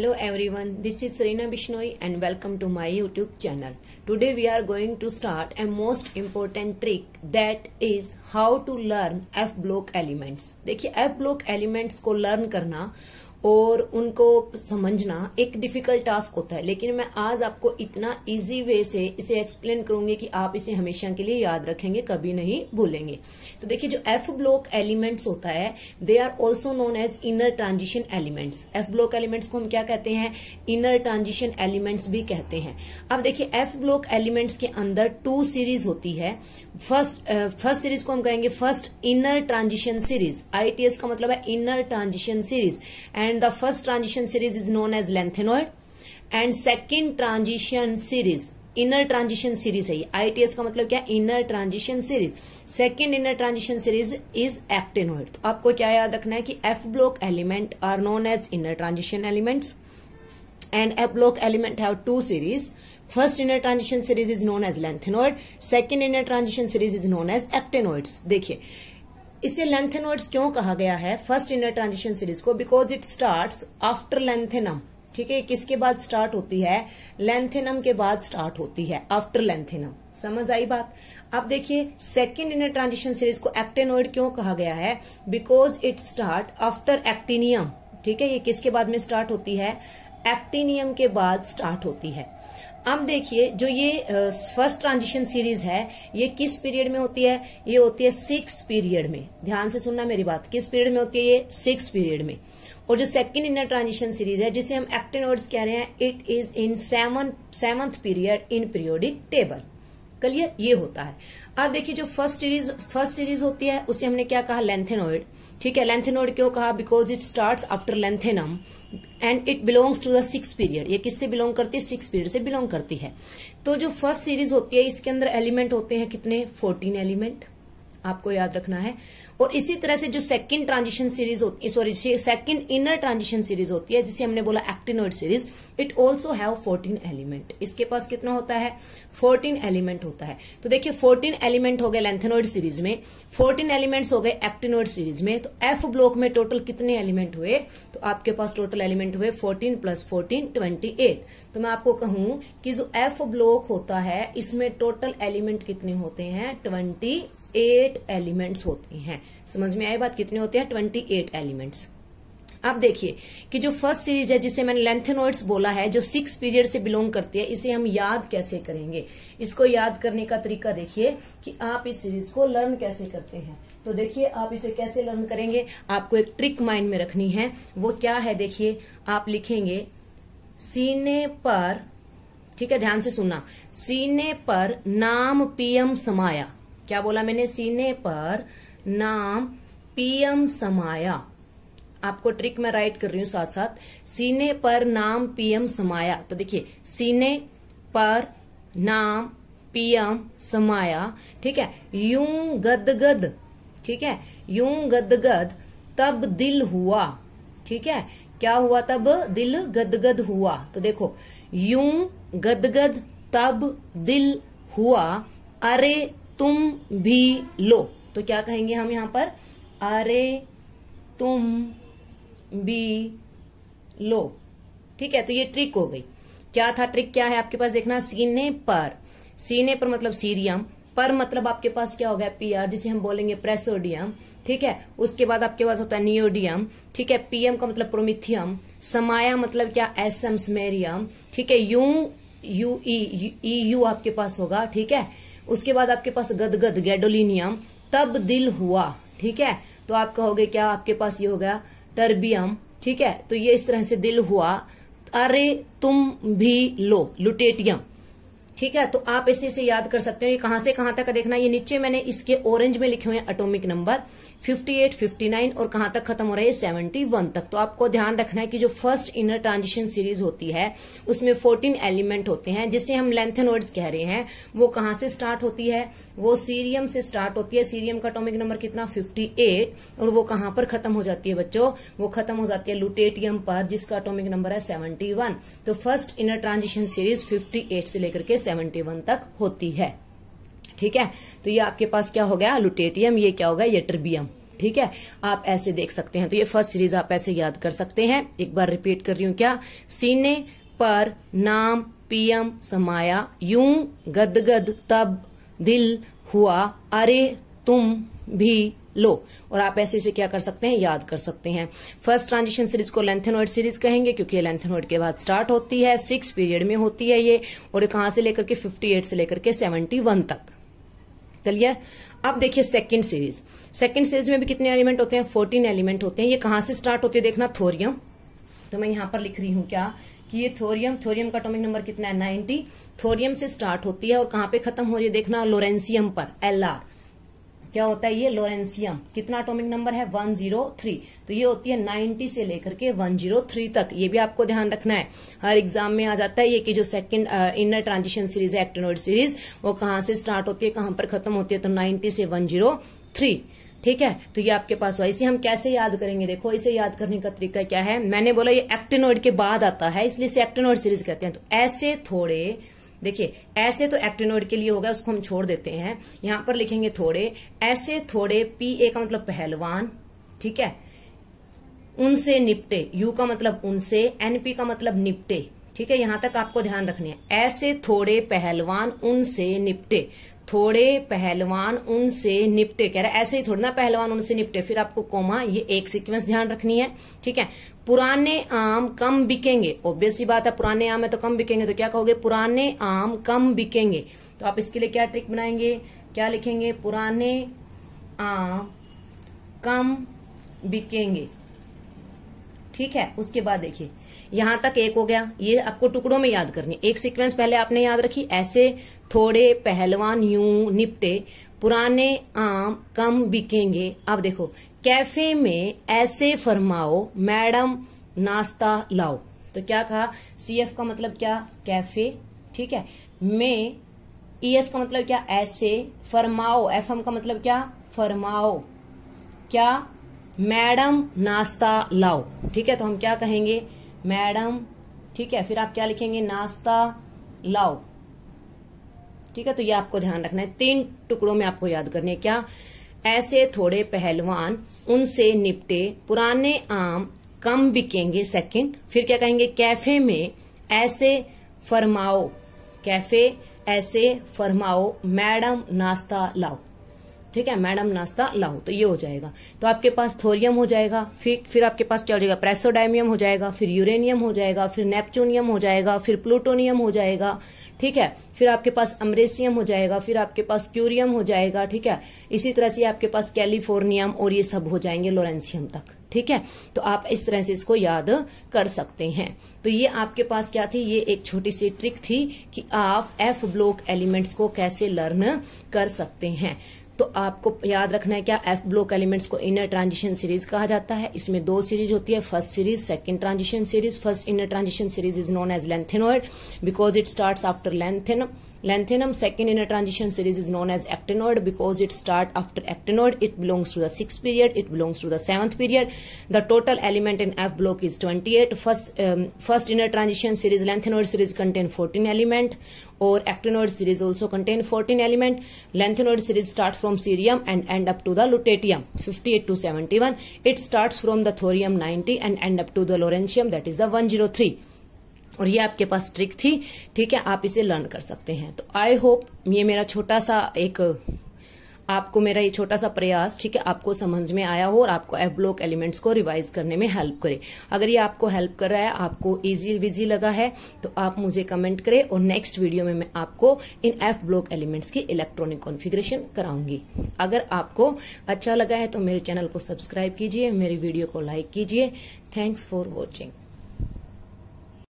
Hello everyone, this is Serena Bishnoi and welcome to my YouTube channel. Today we are going to start a most important trick that is how to learn F block elements. देखिए F block elements को learn करना और उनको समझना एक difficult task होता है लेकिन मैं आज आपको इतना इजी वे से इसे एक्सप्लेन करूंगी कि आप इसे हमेशा के लिए याद रखेंगे कभी नहीं भूलेंगे तो देखिए जो एफ ब्लॉक एलिमेंट्स होता है they are also known as inner transition elements F block elements को हम क्या कहते हैं इनर ट्रांजिशन एलिमेंट्स भी कहते हैं अब देखिए एफ ब्लॉक एलिमेंट्स के अंदर टू सीरीज होती है फर्स्ट फर्स्ट सीरीज को हम कहेंगे first inner transition series ITS का मतलब है inner transition series and and the first transition series is known as lanthanoid and second transition series inner transition series है ये आईटीएस का मतलब क्या inner transition series second inner transition series is actinoid तो आपको क्या याद रखना है कि F block element are known as inner transition elements and F block element have two series. First inner transition series is known as lanthanoid. Second inner transition series is known as actinoids. देखिए इसे lanthanoids क्यों कहा गया है first inner transition series को because it start after lanthanum ठीक है किसके बाद स्टार्ट होती है लेंथेनम के बाद स्टार्ट होती है आफ्टर लेंथेनम समझ आई बात अब देखिए सेकेंड इनर ट्रांजिशन सीरीज को एक्टेनोइड क्यों कहा गया है because it start after actinium ठीक है ये किसके बाद में स्टार्ट होती है एक्टिनियम के बाद स्टार्ट होती है अब देखिए जो ये फर्स्ट ट्रांजिशन सीरीज है ये किस पीरियड में होती है ये होती है सिक्स पीरियड में ध्यान से सुनना मेरी बात किस पीरियड में होती है ये सिक्स पीरियड में और जो सेकंड इनर ट्रांजिशन सीरीज है जिसे हम एक्टिनोड्स कह रहे हैं it is in seven seventh period in periodic table clear ये होता है अब देखिए जो फर्स्ट सीरीज फर्स्ट सीरीज होती है उसे हमने क्या कहा लेंथेनोइड ठीक है लेंथेनोइड क्यों कहा because it start after lanthanum and it belongs to the six period ये किससे बिलोंग करती है सिक्स पीरियड से बिलोंग करती है तो जो फर्स्ट सीरीज होती है इसके अंदर एलिमेंट होते हैं कितने फोर्टीन एलिमेंट आपको याद रखना है और इसी तरह से जो सेकंड ट्रांजिशन सीरीज होती sorry second inner transition series होती है जिसे हमने बोला actinoid series it also have 14 element इसके पास कितना होता है 14 एलिमेंट होता है तो देखिए 14 एलिमेंट हो गए लेंथेनोइड सीरीज में 14 एलिमेंट्स हो गए एक्टिनोइड सीरीज में तो एफ ब्लॉक में टोटल कितने एलिमेंट हुए तो आपके पास टोटल एलिमेंट हुए फोर्टीन प्लस फोर्टीन ट्वेंटी तो मैं आपको कहूं कि जो एफ ब्लॉक होता है इसमें टोटल एलिमेंट कितने होते हैं ट्वेंटी एट एलिमेंट्स होते हैं समझ में आई बात कितने होते हैं ट्वेंटी एट एलिमेंट्स अब देखिए कि जो फर्स्ट सीरीज है जिसे मैंने लेंथेनोइड्स बोला है जो सिक्स पीरियड से बिलोंग करती है इसे हम याद कैसे करेंगे इसको याद करने का तरीका देखिए कि आप इस सीरीज को लर्न कैसे करते हैं तो देखिए आप इसे कैसे लर्न करेंगे आपको एक ट्रिक माइंड में रखनी है वो क्या है देखिए आप लिखेंगे सीने पर ठीक है ध्यान से सुनना सीने पर नाम पीएम समाया क्या बोला मैंने सीने पर नाम पीएम समाया आपको ट्रिक में राइट कर रही हूं साथ साथ सीने पर नाम पीएम समाया तो देखिए सीने पर नाम पीएम समाया ठीक है यूं गदगद ठीक है यूं गदगद तब दिल हुआ ठीक है क्या हुआ तब दिल गदगद हुआ तो देखो यूं गदगद तब दिल हुआ अरे तुम भी लो तो क्या कहेंगे हम यहां पर अरे तुम भी लो ठीक है तो ये ट्रिक हो गई क्या था ट्रिक क्या है आपके पास देखना सीने पर सीने पर मतलब सीरियम पर मतलब आपके पास क्या होगा पीआर जिसे हम बोलेंगे प्रेसोडियम ठीक है उसके बाद आपके पास होता है नियोडियम ठीक है पीएम का मतलब प्रोमिथियम समाया मतलब क्या एसएम स्मेरियम ठीक है यू यू ई यू आपके पास होगा ठीक है उसके बाद आपके पास गदगद गैडोलिनियम तब दिल हुआ ठीक है तो आप कहोगे क्या आपके पास ये हो गया तरबियम ठीक है तो ये इस तरह से दिल हुआ अरे तुम भी लो लुटेटियम ठीक है तो आप ऐसे से याद कर सकते हो ये कहां से कहां तक देखना ये नीचे मैंने इसके ऑरेंज में लिखे हुए अटोमिक नंबर 58, 59 और कहां तक खत्म हो रहा है 71 तक तो आपको ध्यान रखना है कि जो फर्स्ट इनर ट्रांजिशन सीरीज होती है उसमें 14 एलिमेंट होते हैं जिसे हम लेंथन कह रहे हैं वो कहां से स्टार्ट होती है वो सीरियम से स्टार्ट होती है सीरियम का अटोमिक नंबर कितना 58 और वो कहां पर खत्म हो जाती है बच्चों वो खत्म हो जाती है लुटेटियम पर जिसका अटोमिक नंबर है 71 तो फर्स्ट इनर ट्रांजिशन सीरीज 58 से लेकर के 71 तक होती है ठीक है तो ये आपके पास क्या हो गया लुटेटियम ये क्या होगा ट्रिबियम ठीक है आप ऐसे देख सकते हैं तो ये फर्स्ट सीरीज आप ऐसे याद कर सकते हैं एक बार रिपीट कर रही हूं क्या सीने पर नाम पीएम समाया यूं गदगद तब दिल हुआ अरे तुम भी लो और आप ऐसे से क्या कर सकते हैं याद कर सकते हैं फर्स्ट ट्रांजिशन सीरीज को लेंथेनोइड सीरीज कहेंगे क्योंकि ये लेंथेनोइड के बाद स्टार्ट होती है सिक्स पीरियड में होती है ये और कहां से लेकर के 58 से लेकर के 71 तक चलिए अब देखिए सेकंड सीरीज सेकंड सीरीज में भी कितने एलिमेंट होते हैं फोर्टीन एलिमेंट होते हैं ये कहां से स्टार्ट होते हैं देखना थोरियम तो मैं यहां पर लिख रही हूं क्या कि ये थोरियम थोरियम का टोमिक नंबर कितना है नाइनटी थोरियम से स्टार्ट होती है और कहां पे खत्म हो रही है देखना लोरेंसियम पर एल आर क्या होता है ये लोरेंसियम कितना एटॉमिक नंबर है 103 तो ये होती है 90 से लेकर के 103 तक ये भी आपको ध्यान रखना है हर एग्जाम में आ जाता है ये कि जो सेकंड इनर ट्रांजिशन सीरीज है एक्टेनोइड सीरीज वो कहां से स्टार्ट होती है कहां पर खत्म होती है तो 90 से 103 ठीक है तो ये आपके पास हुआ इसे हम कैसे याद करेंगे देखो इसे याद करने का तरीका क्या है मैंने बोला ये एक्टेनोइड के बाद आता है इसलिए इसे एक्टेनोइड सीरीज कहते हैं तो ऐसे थोड़े देखिए ऐसे तो एक्टिनोइड के लिए होगा उसको हम छोड़ देते हैं यहां पर लिखेंगे थोड़े ऐसे थोड़े पी ए का मतलब पहलवान ठीक है उनसे निपटे यू का मतलब उनसे एनपी का मतलब निपटे ठीक है यहां तक आपको ध्यान रखने है ऐसे थोड़े पहलवान उनसे निपटे थोड़े पहलवान उनसे निपटे कह रहे ऐसे ही थोड़ा ना पहलवान उनसे निपटे फिर आपको कोमा ये एक सीक्वेंस ध्यान रखनी है ठीक है पुराने आम कम बिकेंगे ऑब्वियस बात है पुराने आम है तो कम बिकेंगे तो क्या कहोगे पुराने आम कम बिकेंगे तो आप इसके लिए क्या ट्रिक बनाएंगे क्या लिखेंगे पुराने आम कम बिकेंगे ठीक है उसके बाद देखिए यहां तक एक हो गया ये आपको टुकड़ों में याद करनी एक सीक्वेंस पहले आपने याद रखी ऐसे थोड़े पहलवान यू निपटे पुराने आम कम बिकेंगे अब देखो कैफे में ऐसे फरमाओ मैडम नाश्ता लाओ तो क्या कहा सी एफ का मतलब क्या कैफे ठीक है में ई e एस का मतलब क्या ऐसे फरमाओ एफ एम का मतलब क्या फरमाओ क्या मैडम नाश्ता लाओ ठीक है तो हम क्या कहेंगे मैडम ठीक है फिर आप क्या लिखेंगे नाश्ता लाओ ठीक है तो ये आपको ध्यान रखना है तीन टुकड़ों में आपको याद करने क्या ऐसे थोड़े पहलवान उनसे निपटे पुराने आम कम बिकेंगे सेकंड फिर क्या कहेंगे कैफे में ऐसे फरमाओ कैफे ऐसे फरमाओ मैडम नाश्ता लाओ ठीक है मैडम नाश्ता लाओ तो ये हो जाएगा तो आपके पास थोरियम हो जाएगा फिर फिर आपके पास क्या हो जाएगा प्रेसोडाइमियम हो जाएगा फिर यूरेनियम हो जाएगा फिर नेपचूनियम हो जाएगा फिर प्लूटोनियम हो जाएगा ठीक है फिर आपके पास अमरेसियम हो जाएगा फिर आपके पास क्यूरियम हो जाएगा ठीक है इसी तरह से आपके पास कैलिफोर्नियम और ये सब हो जाएंगे लोरेंसियम तक ठीक है तो आप इस तरह से इसको याद कर सकते हैं तो ये आपके पास क्या थी ये एक छोटी सी ट्रिक थी कि आप एफ ब्लॉक एलिमेंट्स को कैसे लर्न कर सकते हैं तो आपको याद रखना है क्या एफ ब्लॉक एलिमेंट्स को इनर ट्रांजिशन सीरीज कहा जाता है इसमें दो सीरीज होती है first series second transition series first inner transition series is known as lanthanoid because it start after lanthanum Lanthanum second in a transition series is known as actinoid because it starts after actinoid. It belongs to the 6th period. It belongs to the 7th period. The total element in F block is 28. First, um, first inner transition series, lanthanoid series contain 14 element or actinoid series also contain 14 element. Lanthanoid series start from cerium and end up to the lutetium 58 to 71. It starts from the thorium 90 and end up to the laurentium that is the 103. और ये आपके पास trick थी ठीक है आप इसे learn कर सकते हैं तो आई होप ये मेरा छोटा सा एक आपको मेरा ये छोटा सा प्रयास ठीक है आपको समझ में आया हो और आपको एफ ब्लॉक एलिमेंट्स को रिवाइज करने में हेल्प करे अगर ये आपको हेल्प कर रहा है आपको इजी विजी लगा है तो आप मुझे कमेंट करें और नेक्स्ट वीडियो में मैं आपको इन एफ ब्लॉक एलिमेंट्स की इलेक्ट्रॉनिक कॉन्फिग्रेशन कराऊंगी अगर आपको अच्छा लगा है तो मेरे चैनल को सब्सक्राइब कीजिए मेरी वीडियो को लाइक कीजिए थैंक्स फॉर वॉचिंग